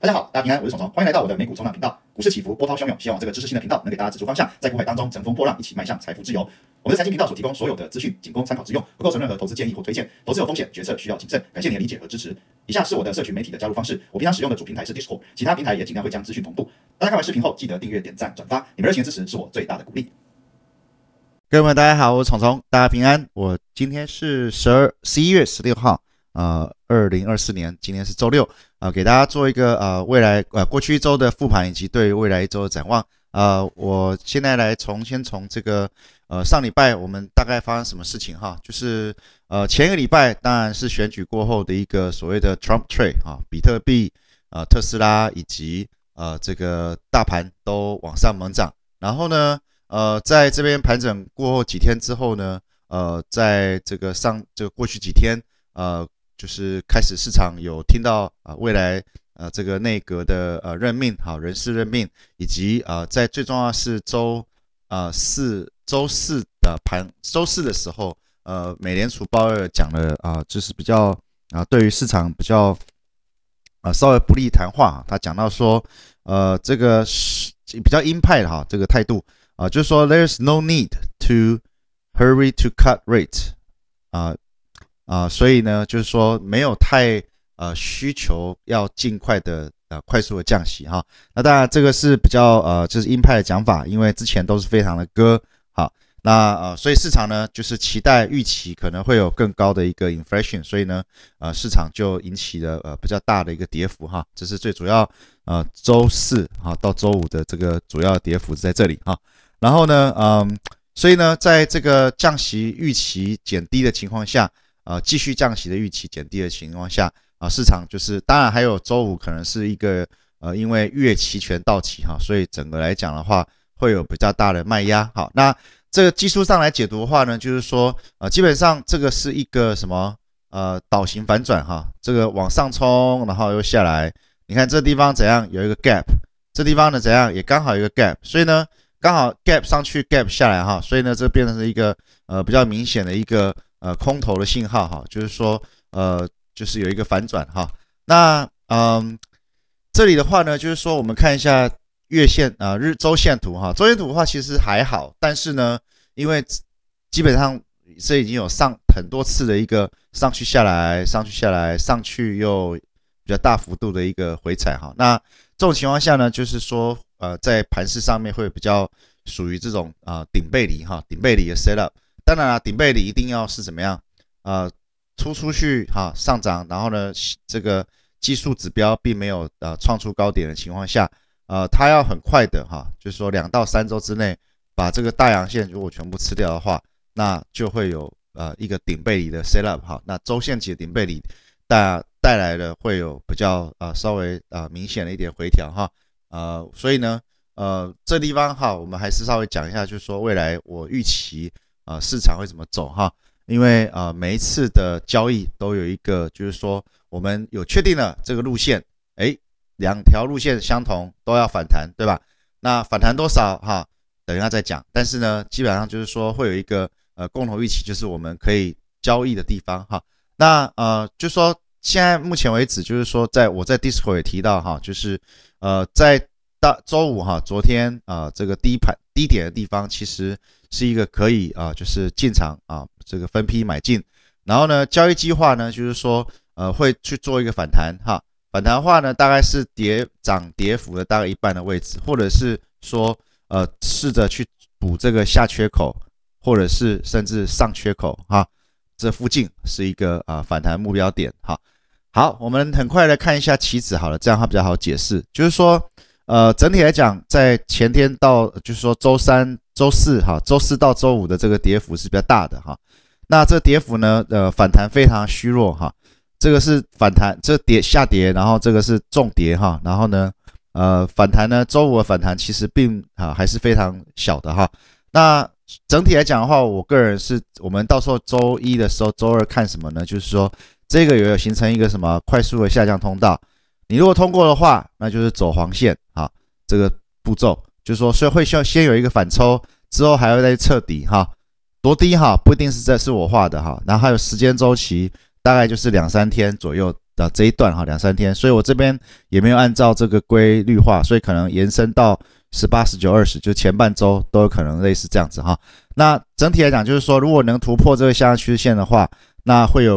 大家好，大家平安，我是虫虫，欢迎来到我的美股冲浪频道。股市起伏，波涛汹涌，希望这个知识性的频道能给大家指出方向，在股海当中乘风破浪，一起迈向财富自由。我们的财经频道所提供所有的资讯仅供参考之用，不构成任何投资建议或推荐。投资有风险，决策需要谨慎。感谢你的理解和支持。以下是我的社群媒体的加入方式，我平常使用的主平台是 Discord，其他平台也尽量会将资讯同步。大家看完视频后，记得订阅、点赞、转发，你们热情的支持是我最大的鼓励。朋友们，大家好，我是虫虫，大家平安。我今天是十二十一月十六号。呃，二零二四年今天是周六啊，给大家做一个呃未来呃过去一周的复盘，以及对未来一周的展望啊。我现在来从先从这个呃上礼拜我们大概发生什么事情哈，就是呃前一个礼拜当然是选举过后的一个所谓的 Trump Trade 哈，比特币啊、特斯拉以及呃这个大盘都往上猛涨，然后呢呃在这边盘整过后几天之后呢，呃在这个上这个过去几天呃。就是开始，市场有听到啊，未来呃这个内阁的呃任命，好人事任命，以及啊在最重要是周啊四周四的盘周四的时候，呃美联储鲍尔讲了啊，就是比较啊对于市场比较啊稍微不利谈话，他讲到说呃这个是比较鹰派的哈这个态度啊，就是说 There's no need to hurry to cut r a t e 啊。啊，所以呢，就是说没有太呃需求要尽快的呃快速的降息哈。那当然这个是比较呃就是鹰派的讲法，因为之前都是非常的割好，那呃所以市场呢就是期待预期可能会有更高的一个 inflation，所以呢呃市场就引起了呃比较大的一个跌幅哈。这是最主要呃周四哈到周五的这个主要跌幅在这里哈。然后呢嗯，所以呢在这个降息预期减低的情况下。呃，继续降息的预期减低的情况下，啊，市场就是当然还有周五可能是一个呃，因为月期权到期哈，所以整个来讲的话会有比较大的卖压。好，那这个技术上来解读的话呢，就是说呃，基本上这个是一个什么呃倒型反转哈，这个往上冲，然后又下来，你看这地方怎样有一个 gap，这地方呢怎样也刚好一个 gap，所以呢刚好 gap 上去 gap 下来哈，所以呢这变成一个呃比较明显的一个。呃，空头的信号哈，就是说，呃，就是有一个反转哈。那嗯，这里的话呢，就是说我们看一下月线啊，日周线图哈。周线图的话其实还好，但是呢，因为基本上这已经有上很多次的一个上去下来，上去下来，上去又比较大幅度的一个回踩哈。那这种情况下呢，就是说呃，在盘势上面会比较属于这种啊顶背离哈，顶背离的 setup。当然了，顶背离一定要是怎么样？呃，出出去哈，上涨，然后呢，这个技术指标并没有呃创出高点的情况下，呃，它要很快的哈，就是说两到三周之内把这个大阳线如果全部吃掉的话，那就会有呃一个顶背离的 set up 哈。那周线级的顶背离带带来的会有比较呃稍微呃明显的一点回调哈。呃，所以呢，呃，这地方哈，我们还是稍微讲一下，就是说未来我预期。啊，市场会怎么走哈？因为呃每一次的交易都有一个，就是说我们有确定了这个路线，哎，两条路线相同都要反弹，对吧？那反弹多少哈？等一下再讲。但是呢，基本上就是说会有一个呃共同预期，就是我们可以交易的地方哈。那呃，就说现在目前为止，就是说在我在 Discord 也提到哈，就是呃，在大周五哈，昨天啊这个低盘低点的地方，其实。是一个可以啊，就是进场啊，这个分批买进，然后呢，交易计划呢，就是说呃，会去做一个反弹哈，反弹的话呢，大概是跌涨跌幅的大概一半的位置，或者是说呃，试着去补这个下缺口，或者是甚至上缺口哈，这附近是一个啊反弹目标点哈。好，我们很快来看一下棋子好了，这样它比较好解释，就是说呃，整体来讲，在前天到就是说周三。周四哈，周四到周五的这个跌幅是比较大的哈，那这跌幅呢，呃，反弹非常虚弱哈，这个是反弹，这跌下跌，然后这个是重跌哈，然后呢，呃，反弹呢，周五的反弹其实并啊还是非常小的哈，那整体来讲的话，我个人是我们到时候周一的时候，周二看什么呢？就是说这个有有形成一个什么快速的下降通道？你如果通过的话，那就是走黄线啊，这个步骤。就是说，所以会需要先有一个反抽，之后还要再测底哈，多低哈，不一定是在是我画的哈。然后还有时间周期，大概就是两三天左右的这一段哈，两三天。所以我这边也没有按照这个规律画，所以可能延伸到十八、十九、二十，就前半周都有可能类似这样子哈。那整体来讲，就是说，如果能突破这个下降趋势线的话，那会有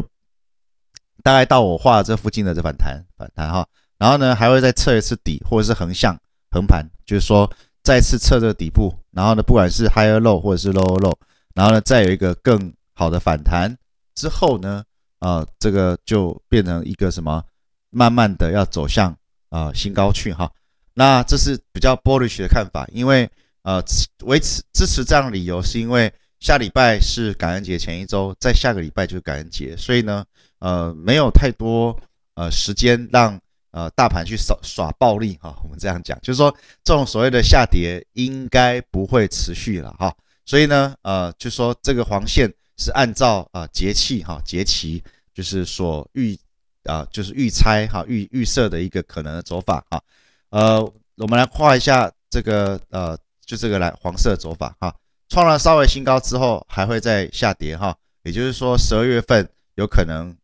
大概到我画这附近的这反弹反弹哈。然后呢，还会再测一次底，或者是横向横盘，就是说。再次测这个底部，然后呢，不管是 High Low 或者是 Low Low，然后呢，再有一个更好的反弹之后呢，啊，这个就变成一个什么，慢慢的要走向啊新高去哈。那这是比较 bullish 的看法，因为呃维持支持这样的理由是因为下礼拜是感恩节前一周，在下个礼拜就是感恩节，所以呢，呃，没有太多呃时间让。呃，大盘去耍耍暴力哈，我们这样讲，就是说这种所谓的下跌应该不会持续了哈，所以呢，呃，就说这个黄线是按照啊节气哈节气就是所预啊就是预猜哈预预设的一个可能的走法哈，呃，我们来画一下这个呃就这个来黄色走法哈，创了稍微新高之后还会再下跌哈，也就是说十二月份有可能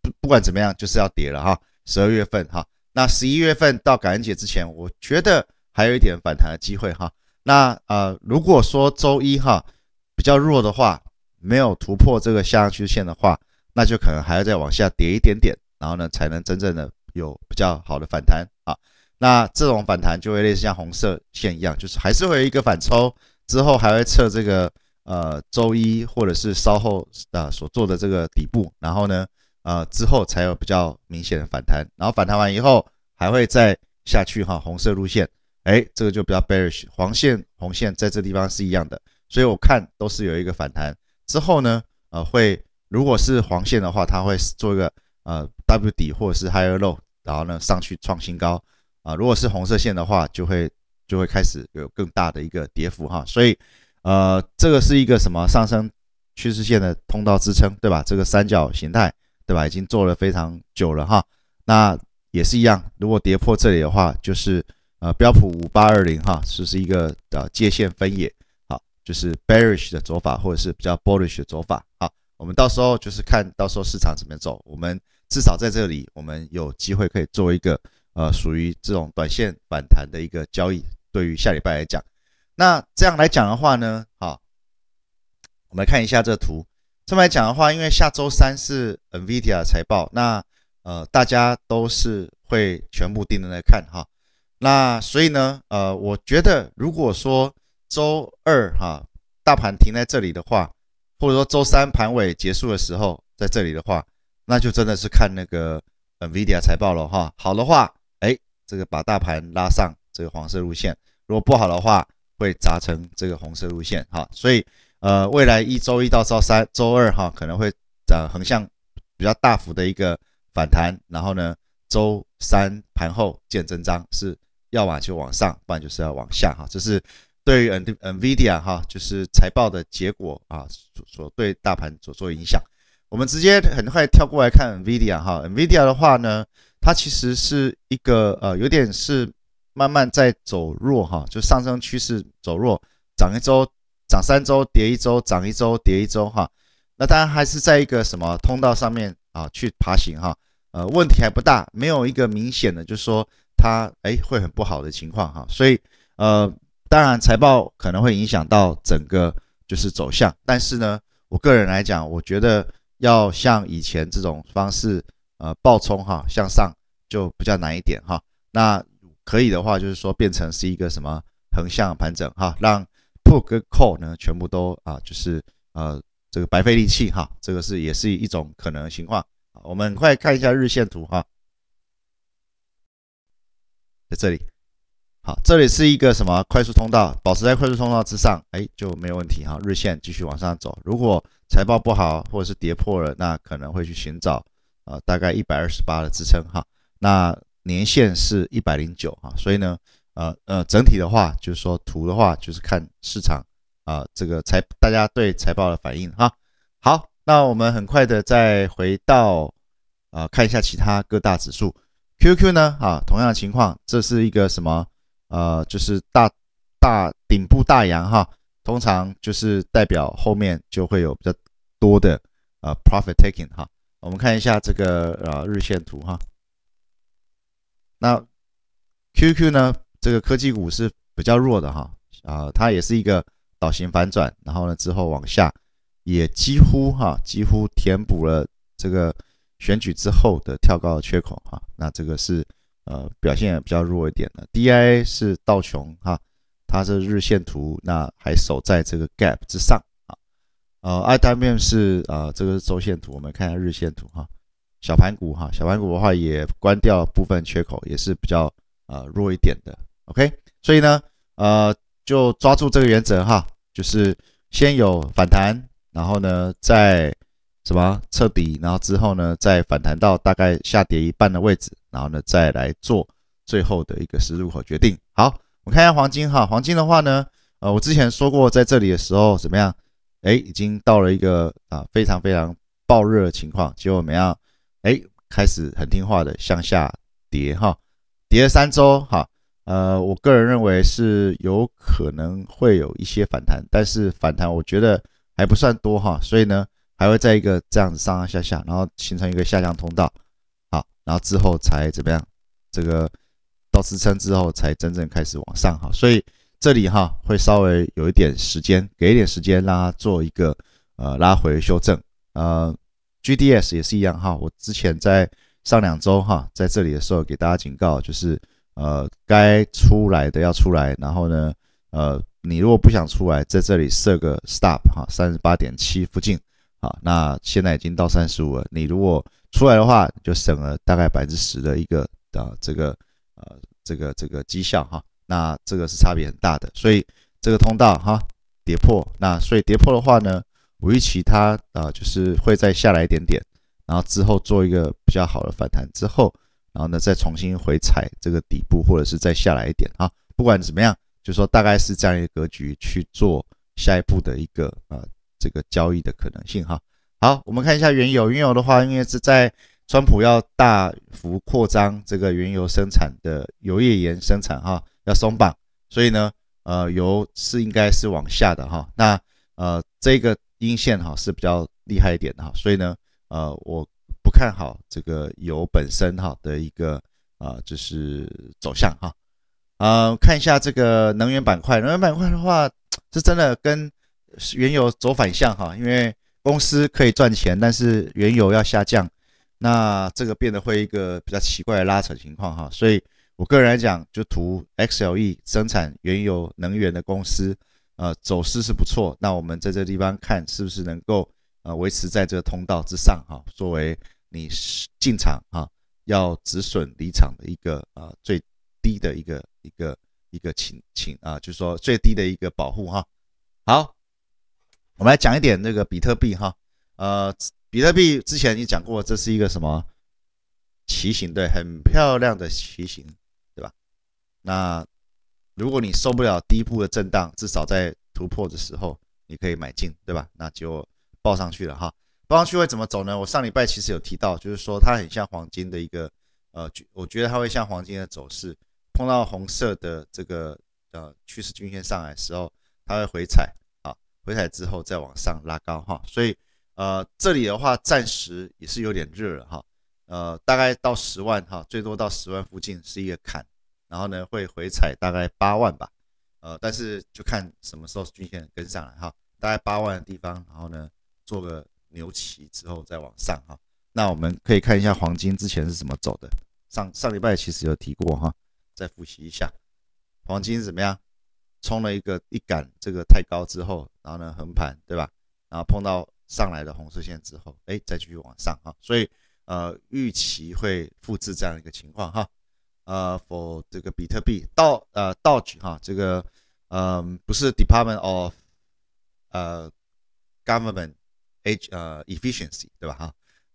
不不管怎么样就是要跌了哈。十二月份哈，那十一月份到感恩节之前，我觉得还有一点反弹的机会哈。那呃，如果说周一哈比较弱的话，没有突破这个下降势线的话，那就可能还要再往下跌一点点，然后呢，才能真正的有比较好的反弹啊。那这种反弹就会类似像红色线一样，就是还是会有一个反抽之后，还会测这个呃周一或者是稍后啊所做的这个底部，然后呢。呃，之后才有比较明显的反弹，然后反弹完以后还会再下去哈，红色路线，哎，这个就比较 bearish，黄线、红线在这地方是一样的，所以我看都是有一个反弹之后呢，呃，会如果是黄线的话，它会做一个呃 W 底或者是 higher low，然后呢上去创新高，啊，如果是红色线的话，就会就会开始有更大的一个跌幅哈，所以，呃，这个是一个什么上升趋势线的通道支撑，对吧？这个三角形态。对吧？已经做了非常久了哈，那也是一样。如果跌破这里的话，就是呃标普五八二零哈，这是一个呃界限分野，好，就是 bearish 的走法，或者是比较 bullish 的走法。好，我们到时候就是看到时候市场怎么走，我们至少在这里，我们有机会可以做一个呃属于这种短线反弹的一个交易。对于下礼拜来讲，那这样来讲的话呢，好，我们来看一下这图。这么来讲的话，因为下周三是 Nvidia 财报，那呃，大家都是会全部盯着来看哈。那所以呢，呃，我觉得如果说周二哈大盘停在这里的话，或者说周三盘尾结束的时候在这里的话，那就真的是看那个 Nvidia 财报了哈。好的话，哎，这个把大盘拉上这个黄色路线；如果不好的话，会砸成这个红色路线哈。所以，呃，未来一周一到周三，周二哈可能会呃横向比较大幅的一个反弹，然后呢，周三盘后见真章，是要么就往上，不然就是要往下哈。这是对于 N N V DIA 哈，就是财报的结果啊所所对大盘所做影响。我们直接很快跳过来看 N V DIA 哈，N V DIA 的话呢，它其实是一个呃有点是慢慢在走弱哈，就上升趋势走弱，涨一周。涨三周跌一周，涨一周跌一周，哈，那当然还是在一个什么通道上面啊去爬行哈，呃，问题还不大，没有一个明显的就是说它哎会很不好的情况哈，所以呃，当然财报可能会影响到整个就是走向，但是呢，我个人来讲，我觉得要像以前这种方式呃暴冲哈向上就比较难一点哈，那可以的话就是说变成是一个什么横向盘整哈，让。破跟扣呢，全部都啊，就是呃，这个白费力气哈，这个是也是一种可能情况。好，我们快看一下日线图哈，在这里，好，这里是一个什么快速通道，保持在快速通道之上，哎，就没有问题哈。日线继续往上走，如果财报不好或者是跌破了，那可能会去寻找啊，大概一百二十八的支撑哈。那年线是一百零九哈，所以呢。呃呃，整体的话就是说，图的话就是看市场啊，这个财大家对财报的反应哈。好，那我们很快的再回到啊，看一下其他各大指数。QQ 呢啊，同样的情况，这是一个什么呃，就是大大顶部大阳哈，通常就是代表后面就会有比较多的呃 profit taking 哈。我们看一下这个呃日线图哈，那 QQ 呢？这个科技股是比较弱的哈，啊，它也是一个倒型反转，然后呢之后往下也几乎哈几乎填补了这个选举之后的跳高的缺口哈，那这个是呃表现也比较弱一点的。D I 是道琼哈，它是日线图，那还守在这个 gap 之上啊，呃 i w m 是呃这个是周线图，我们看一下日线图哈，小盘股哈小盘股的话也关掉部分缺口，也是比较呃弱一点的。OK，所以呢，呃，就抓住这个原则哈，就是先有反弹，然后呢再什么彻底，然后之后呢再反弹到大概下跌一半的位置，然后呢再来做最后的一个思入口决定。好，我看一下黄金哈，黄金的话呢，呃，我之前说过，在这里的时候怎么样，哎，已经到了一个啊非常非常爆热的情况，结果怎么样，哎，开始很听话的向下跌哈，跌了三周哈。呃，我个人认为是有可能会有一些反弹，但是反弹我觉得还不算多哈，所以呢还会在一个这样子上上下下，然后形成一个下降通道，好，然后之后才怎么样，这个到支撑之后才真正开始往上，哈，所以这里哈会稍微有一点时间，给一点时间让它做一个呃拉回修正，呃，G D S 也是一样哈，我之前在上两周哈在这里的时候给大家警告就是。呃，该出来的要出来，然后呢，呃，你如果不想出来，在这里设个 stop 哈，三十八点七附近，啊，那现在已经到三十五了，你如果出来的话，就省了大概百分之十的一个啊、这个呃这个这个绩效哈，那这个是差别很大的，所以这个通道哈跌破，那所以跌破的话呢，我预期它啊就是会再下来一点点，然后之后做一个比较好的反弹之后。然后呢，再重新回踩这个底部，或者是再下来一点啊。不管怎么样，就说大概是这样一个格局去做下一步的一个呃这个交易的可能性哈。好，我们看一下原油。原油的话，因为是在川普要大幅扩张这个原油生产的油页岩生产哈，要松绑，所以呢，呃，油是应该是往下的哈。那呃，这个阴线哈是比较厉害一点的哈，所以呢，呃，我。不看好这个油本身哈的一个啊，就是走向哈啊，看一下这个能源板块，能源板块的话是真的跟原油走反向哈，因为公司可以赚钱，但是原油要下降，那这个变得会一个比较奇怪的拉扯情况哈，所以我个人来讲，就图 XLE 生产原油能源的公司啊走势是不错，那我们在这地方看是不是能够啊维持在这个通道之上哈，作为。你是进场啊，要止损离场的一个啊最低的一个一个一个情情啊，就是说最低的一个保护哈。好，我们来讲一点那个比特币哈，呃，比特币之前你讲过这是一个什么骑形对，很漂亮的骑形对吧？那如果你受不了第一步的震荡，至少在突破的时候你可以买进对吧？那就报上去了哈。方向区会怎么走呢？我上礼拜其实有提到，就是说它很像黄金的一个，呃，我觉得它会像黄金的走势，碰到红色的这个呃趋势均线上来的时候，它会回踩，啊，回踩之后再往上拉高哈。所以呃，这里的话暂时也是有点热了哈，呃，大概到十万哈，最多到十万附近是一个坎，然后呢会回踩大概八万吧，呃，但是就看什么时候均线跟上来哈，大概八万的地方，然后呢做个。牛起之后再往上哈，那我们可以看一下黄金之前是怎么走的。上上礼拜其实有提过哈，再复习一下，黄金怎么样冲了一个一杆这个太高之后，然后呢横盘对吧？然后碰到上来的红色线之后，哎，再继续往上哈。所以呃预期会复制这样一个情况哈。呃，否这个比特币道呃道取哈，这个嗯不是 Department of 呃 Government。H 呃，efficiency 对吧？哈，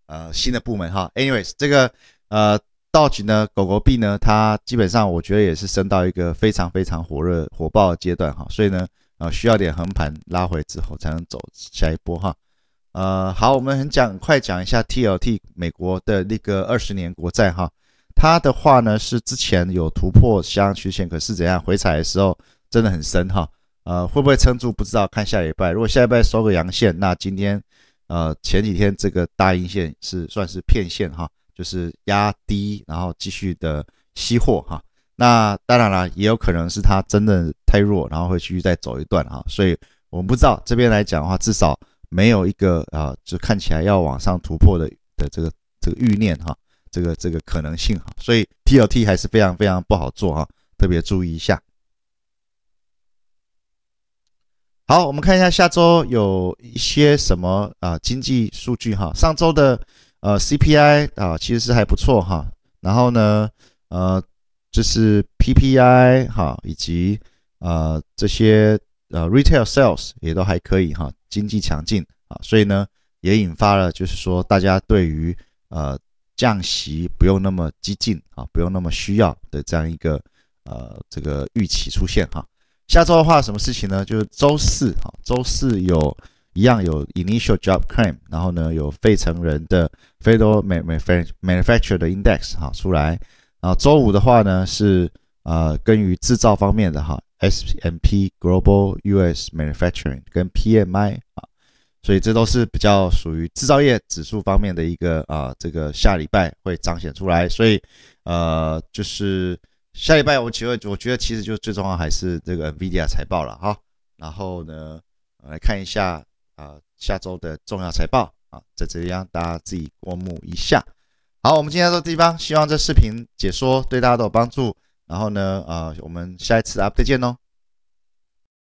呃，新的部门哈。anyways，这个呃，Doge 呢，狗狗币呢，它基本上我觉得也是升到一个非常非常火热、火爆的阶段哈。所以呢，呃，需要点横盘拉回之后才能走下一波哈。呃，好，我们很讲快讲一下 TLT 美国的那个二十年国债哈。它的话呢是之前有突破箱曲线，可是怎样回踩的时候真的很深哈。呃，会不会撑住不知道，看下礼拜。如果下礼拜收个阳线，那今天。呃，前几天这个大阴线是算是骗线哈，就是压低，然后继续的吸货哈。那当然了，也有可能是它真的太弱，然后会继续再走一段哈。所以我们不知道这边来讲的话，至少没有一个啊，就看起来要往上突破的的这个这个欲念哈，这个这个可能性哈。所以 TLT 还是非常非常不好做哈，特别注意一下。好，我们看一下下周有一些什么啊经济数据哈。上周的呃 CPI 啊其实是还不错哈。然后呢呃就是 PPI 哈以及呃这些呃 retail sales 也都还可以哈，经济强劲啊，所以呢也引发了就是说大家对于呃降息不用那么激进啊，不用那么需要的这样一个呃这个预期出现哈。下周的话，什么事情呢？就是周四，哈，周四有一样有 initial job claim，然后呢，有费城人的 federal man m a n u f a c t u r e 的 index 哈出来，然后周五的话呢，是呃，跟于制造方面的哈，SPM P global US manufacturing 跟 PMI 啊，所以这都是比较属于制造业指数方面的一个啊，这个下礼拜会彰显出来，所以呃，就是。下礼拜我其实我觉得其实就最重要还是这个 Nvidia 财报了哈，然后呢来看一下啊下周的重要财报啊，在这里让大家自己过目一下。好，我们今天这个地方，希望这视频解说对大家都有帮助。然后呢，呃，我们下一次啊再见哦。